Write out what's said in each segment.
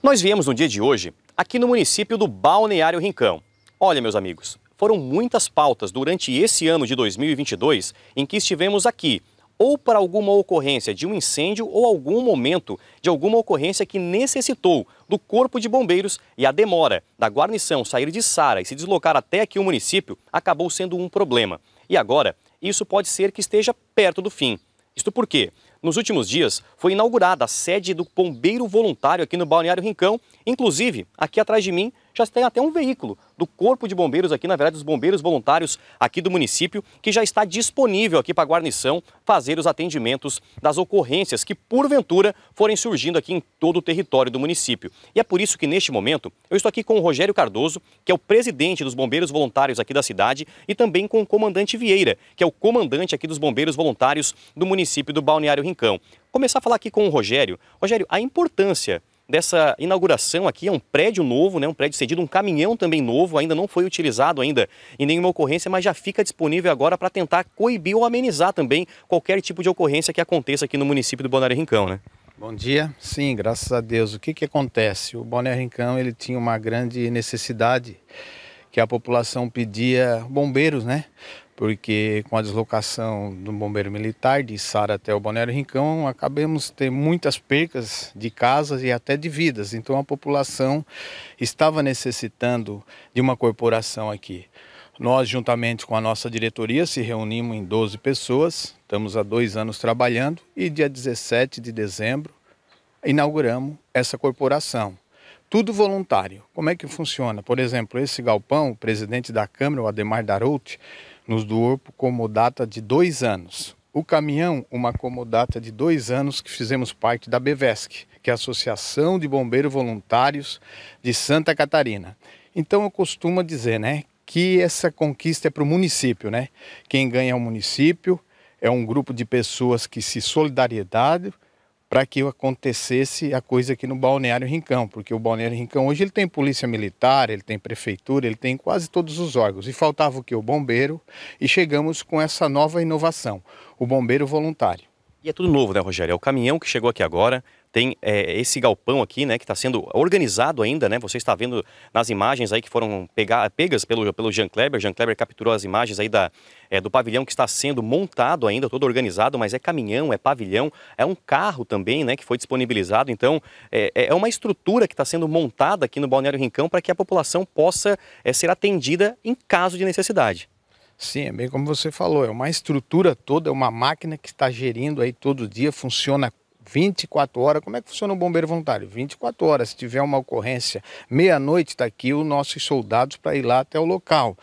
Nós viemos no dia de hoje aqui no município do Balneário Rincão. Olha, meus amigos, foram muitas pautas durante esse ano de 2022 em que estivemos aqui, ou para alguma ocorrência de um incêndio ou algum momento de alguma ocorrência que necessitou do Corpo de Bombeiros e a demora da guarnição sair de Sara e se deslocar até aqui o município acabou sendo um problema. E agora, isso pode ser que esteja perto do fim. Isto porque nos últimos dias, foi inaugurada a sede do Bombeiro Voluntário aqui no Balneário Rincão. Inclusive, aqui atrás de mim já tem até um veículo do Corpo de Bombeiros aqui, na verdade, dos bombeiros voluntários aqui do município, que já está disponível aqui para a guarnição fazer os atendimentos das ocorrências que, porventura, forem surgindo aqui em todo o território do município. E é por isso que, neste momento, eu estou aqui com o Rogério Cardoso, que é o presidente dos bombeiros voluntários aqui da cidade, e também com o comandante Vieira, que é o comandante aqui dos bombeiros voluntários do município do Balneário Rincão. Começar a falar aqui com o Rogério. Rogério, a importância dessa inauguração aqui. É um prédio novo, né? um prédio cedido, um caminhão também novo, ainda não foi utilizado ainda em nenhuma ocorrência, mas já fica disponível agora para tentar coibir ou amenizar também qualquer tipo de ocorrência que aconteça aqui no município do Bonaire Rincão, né? Bom dia. Sim, graças a Deus. O que, que acontece? O Boné Rincão ele tinha uma grande necessidade que a população pedia bombeiros, né? porque com a deslocação do bombeiro militar de Sara até o Balneário Rincão, acabamos ter muitas percas de casas e até de vidas. Então a população estava necessitando de uma corporação aqui. Nós, juntamente com a nossa diretoria, se reunimos em 12 pessoas, estamos há dois anos trabalhando e dia 17 de dezembro inauguramos essa corporação tudo voluntário. Como é que funciona? Por exemplo, esse galpão, o presidente da Câmara, o Ademar Darout, nos doou por comodata de dois anos. O caminhão, uma comodata de dois anos que fizemos parte da BVESC, que é a Associação de Bombeiros Voluntários de Santa Catarina. Então eu costumo dizer, né, que essa conquista é para o município, né? Quem ganha é o município, é um grupo de pessoas que se solidariedade para que acontecesse a coisa aqui no Balneário Rincão, porque o Balneário Rincão hoje ele tem polícia militar, ele tem prefeitura, ele tem quase todos os órgãos. E faltava o que? O bombeiro, e chegamos com essa nova inovação, o bombeiro voluntário. E é tudo novo, né, Rogério? É o caminhão que chegou aqui agora, tem é, esse galpão aqui, né, que está sendo organizado ainda, né? Você está vendo nas imagens aí que foram pegar, pegas pelo, pelo Jean Kleber. Jean Kleber capturou as imagens aí da, é, do pavilhão que está sendo montado ainda, todo organizado, mas é caminhão, é pavilhão, é um carro também, né, que foi disponibilizado. Então, é, é, é uma estrutura que está sendo montada aqui no Balneário Rincão para que a população possa é, ser atendida em caso de necessidade. Sim, é bem como você falou, é uma estrutura toda, é uma máquina que está gerindo aí todo dia, funciona 24 horas. Como é que funciona o bombeiro voluntário? 24 horas. Se tiver uma ocorrência, meia-noite está aqui os nossos soldados para ir lá até o local.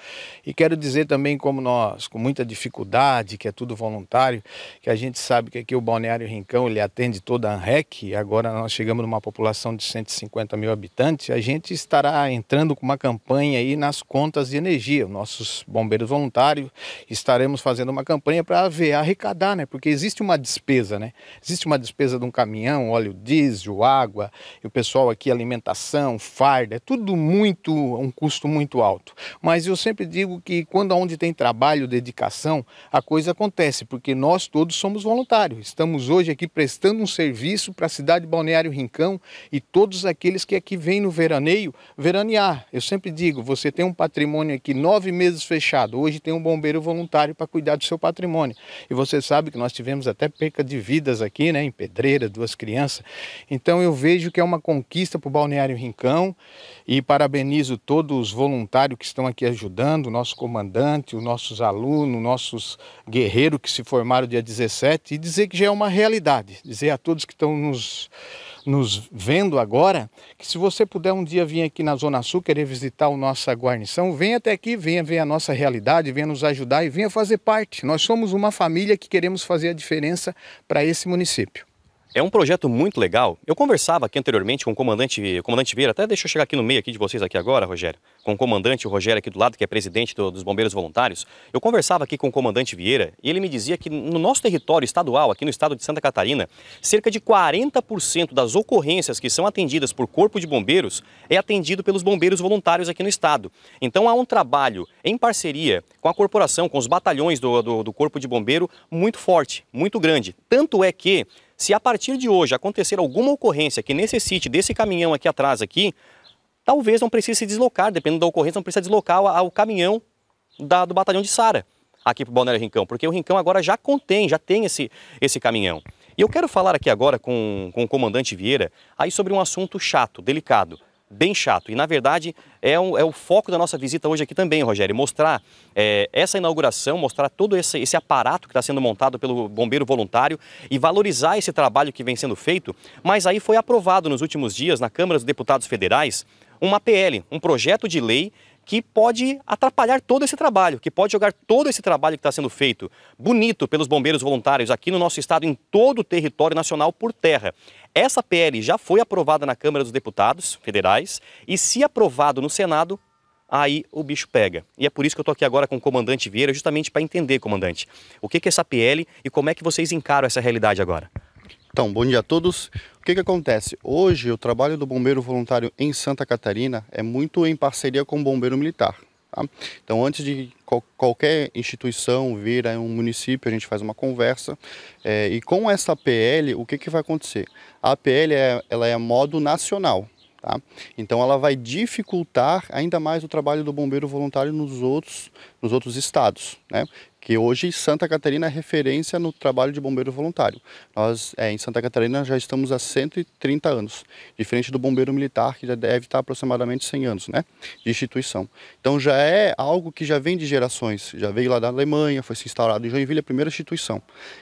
E quero dizer também como nós, com muita dificuldade, que é tudo voluntário, que a gente sabe que aqui o Balneário Rincão, ele atende toda a ANREC, agora nós chegamos numa população de 150 mil habitantes, a gente estará entrando com uma campanha aí nas contas de energia. Nossos bombeiros voluntários estaremos fazendo uma campanha para ver, arrecadar, né? Porque existe uma despesa, né? Existe uma despesa de um caminhão, óleo diesel, água, e o pessoal aqui, alimentação, farda, é tudo muito, um custo muito alto. Mas eu sempre digo que quando aonde tem trabalho, dedicação, a coisa acontece, porque nós todos somos voluntários. Estamos hoje aqui prestando um serviço para a cidade de Balneário Rincão e todos aqueles que aqui vêm no veraneio veranear. Eu sempre digo, você tem um patrimônio aqui nove meses fechado, hoje tem um bombeiro voluntário para cuidar do seu patrimônio. E você sabe que nós tivemos até perca de vidas aqui, né, em Pedreira, freira, duas crianças. Então eu vejo que é uma conquista para o Balneário Rincão e parabenizo todos os voluntários que estão aqui ajudando, o nosso comandante, os nossos alunos, nossos guerreiros que se formaram dia 17 e dizer que já é uma realidade, dizer a todos que estão nos nos vendo agora, que se você puder um dia vir aqui na Zona Sul, querer visitar a nossa guarnição, venha até aqui, venha ver a nossa realidade, venha nos ajudar e venha fazer parte. Nós somos uma família que queremos fazer a diferença para esse município. É um projeto muito legal. Eu conversava aqui anteriormente com o comandante, comandante Vieira, até deixa eu chegar aqui no meio aqui de vocês aqui agora, Rogério, com o comandante o Rogério aqui do lado, que é presidente do, dos Bombeiros Voluntários. Eu conversava aqui com o comandante Vieira e ele me dizia que no nosso território estadual, aqui no estado de Santa Catarina, cerca de 40% das ocorrências que são atendidas por corpo de bombeiros é atendido pelos bombeiros voluntários aqui no estado. Então há um trabalho em parceria com a corporação, com os batalhões do, do, do corpo de bombeiro muito forte, muito grande. Tanto é que se a partir de hoje acontecer alguma ocorrência que necessite desse caminhão aqui atrás aqui, talvez não precise se deslocar, dependendo da ocorrência, não precisa deslocar o caminhão da, do batalhão de Sara aqui para o Balneário Rincão, porque o Rincão agora já contém, já tem esse, esse caminhão. E eu quero falar aqui agora com, com o comandante Vieira aí sobre um assunto chato, delicado, bem chato. E, na verdade, é, um, é o foco da nossa visita hoje aqui também, Rogério, mostrar é, essa inauguração, mostrar todo esse, esse aparato que está sendo montado pelo bombeiro voluntário e valorizar esse trabalho que vem sendo feito. Mas aí foi aprovado nos últimos dias, na Câmara dos Deputados Federais, uma PL, um projeto de lei que pode atrapalhar todo esse trabalho, que pode jogar todo esse trabalho que está sendo feito, bonito pelos bombeiros voluntários aqui no nosso estado, em todo o território nacional, por terra. Essa PL já foi aprovada na Câmara dos Deputados Federais e, se aprovado no Senado, aí o bicho pega. E é por isso que eu estou aqui agora com o comandante Vieira, justamente para entender, comandante, o que, que é essa PL e como é que vocês encaram essa realidade agora. Então, bom dia a todos. O que, que acontece? Hoje, o trabalho do Bombeiro Voluntário em Santa Catarina é muito em parceria com o Bombeiro Militar. Tá? Então, antes de qualquer instituição vir a um município, a gente faz uma conversa. É, e com essa PL, o que, que vai acontecer? A PL é, ela é modo nacional. Tá? Então ela vai dificultar ainda mais o trabalho do bombeiro voluntário nos outros, nos outros estados. Né? que hoje Santa Catarina é referência no trabalho de bombeiro voluntário. Nós, é, em Santa Catarina, já estamos há 130 anos, diferente do bombeiro militar, que já deve estar aproximadamente 100 anos né, de instituição. Então já é algo que já vem de gerações, já veio lá da Alemanha, foi se instaurado em Joinville, a primeira instituição.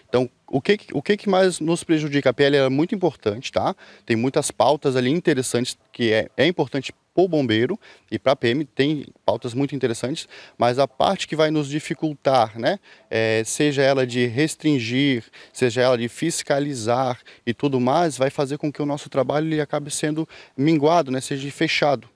Então, o que, o que, que mais nos prejudica? A PL é muito importante, tá? Tem muitas pautas ali interessantes que é, é importante para o bombeiro e para a PM, tem pautas muito interessantes, mas a parte que vai nos dificultar, né, é, seja ela de restringir, seja ela de fiscalizar e tudo mais, vai fazer com que o nosso trabalho ele acabe sendo minguado, né, seja fechado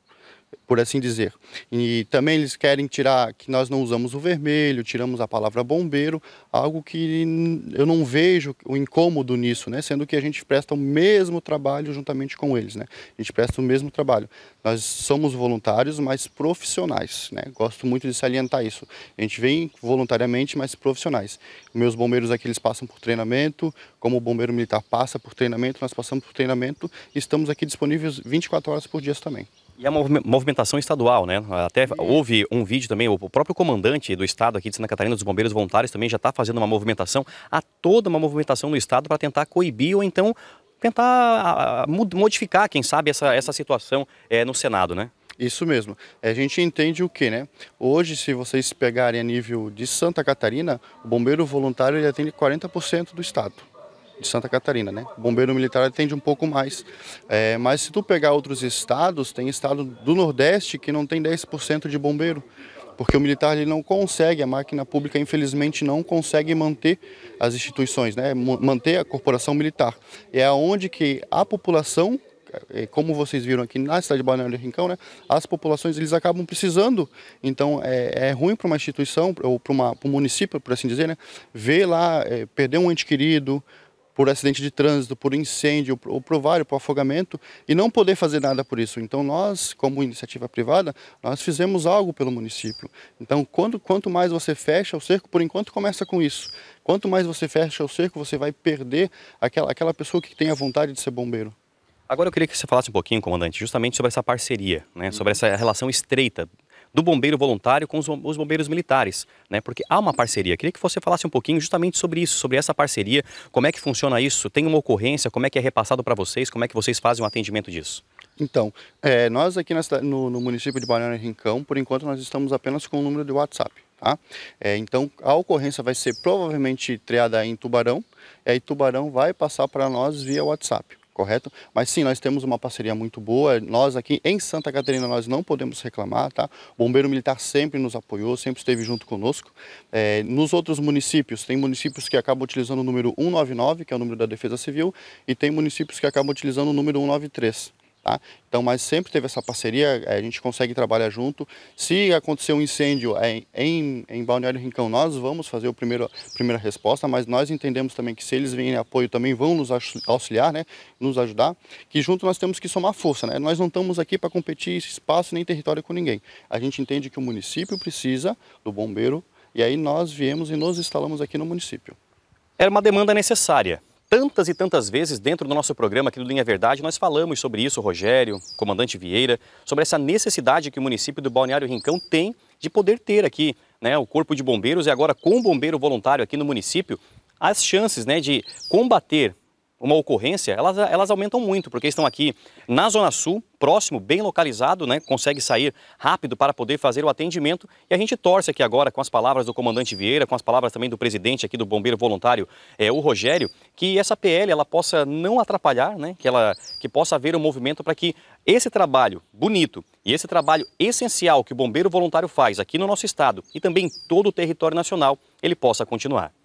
por assim dizer. E também eles querem tirar que nós não usamos o vermelho, tiramos a palavra bombeiro, algo que eu não vejo o incômodo nisso, né? Sendo que a gente presta o mesmo trabalho juntamente com eles, né? A gente presta o mesmo trabalho. Nós somos voluntários, mas profissionais, né? Gosto muito de salientar isso. A gente vem voluntariamente, mas profissionais. Meus bombeiros aqui eles passam por treinamento, como o bombeiro militar passa por treinamento, nós passamos por treinamento, e estamos aqui disponíveis 24 horas por dia também. E a movimentação estadual, né? Até uhum. houve um vídeo também, o próprio comandante do estado aqui de Santa Catarina, dos bombeiros voluntários, também já está fazendo uma movimentação, há toda uma movimentação no estado para tentar coibir ou então tentar modificar, quem sabe, essa, essa situação é, no Senado, né? Isso mesmo. Eh, a gente entende o que, né? Hoje, se vocês pegarem a nível de Santa Catarina, o bombeiro voluntário ele atende 40% do estado de Santa Catarina, né? bombeiro militar atende um pouco mais. É, mas se tu pegar outros estados, tem estado do Nordeste que não tem 10% de bombeiro, porque o militar ele não consegue, a máquina pública infelizmente não consegue manter as instituições, né? Manter a corporação militar. É aonde que a população é, como vocês viram aqui na cidade de Balneário do Rincão, né, as populações eles acabam precisando. Então é, é ruim para uma instituição ou para um município, por assim dizer, né, ver lá é, perder um ente querido, por acidente de trânsito, por incêndio, ou por vário, por afogamento, e não poder fazer nada por isso. Então nós, como iniciativa privada, nós fizemos algo pelo município. Então quando, quanto mais você fecha o cerco, por enquanto começa com isso. Quanto mais você fecha o cerco, você vai perder aquela, aquela pessoa que tem a vontade de ser bombeiro. Agora eu queria que você falasse um pouquinho, comandante, justamente sobre essa parceria, né? sobre uhum. essa relação estreita do bombeiro voluntário com os, bombeiros militares, né? Porque há uma parceria. Queria que você falasse um pouquinho justamente sobre isso, sobre essa parceria, como é que funciona isso? Tem uma ocorrência? Como é que é repassado para vocês? Como é que vocês fazem o um atendimento disso? Então, é, nós aqui na, no, no, município de Balneário Rincão, por enquanto nós estamos apenas com o número de WhatsApp. Tá? É, então, a ocorrência vai ser provavelmente triada em Tubarão, é, e aí Tubarão vai passar para nós via WhatsApp correto? Mas sim, nós temos uma parceria muito boa. Nós aqui em Santa Catarina, nós não podemos reclamar, tá? O Bombeiro Militar sempre nos apoiou, sempre esteve junto conosco. É, nos outros municípios, tem municípios que acabam utilizando o número 199, que é o número da Defesa Civil, e tem municípios que acabam utilizando o número 193. Tá? Então, mas sempre teve essa parceria, é, a gente consegue trabalhar junto. Se acontecer um incêndio em, é, em, em Balneário Rincão, nós vamos fazer a primeira, primeira resposta, mas nós entendemos também que se eles virem em apoio também vão nos auxiliar, né? nos ajudar, que junto nós temos que somar força. Né? Nós não estamos aqui para competir espaço nem território com ninguém. A gente entende que o município precisa do bombeiro e aí nós viemos e nos instalamos aqui no município. Era uma demanda necessária. Tantas e tantas vezes dentro do nosso programa aqui do Linha Verdade, nós falamos sobre isso, Rogério, comandante Vieira, sobre essa necessidade que o município do Balneário Rincão tem de poder ter aqui né, o Corpo de Bombeiros e agora com o bombeiro voluntário aqui no município, as chances né, de combater uma ocorrência, elas, elas aumentam muito, porque estão aqui na Zona Sul, próximo, bem localizado, né? consegue sair rápido para poder fazer o atendimento. E a gente torce aqui agora, com as palavras do comandante Vieira, com as palavras também do presidente aqui do Bombeiro Voluntário, é, o Rogério, que essa PL ela possa não atrapalhar, né? que, ela, que possa haver um movimento para que esse trabalho bonito e esse trabalho essencial que o Bombeiro Voluntário faz aqui no nosso estado e também em todo o território nacional, ele possa continuar.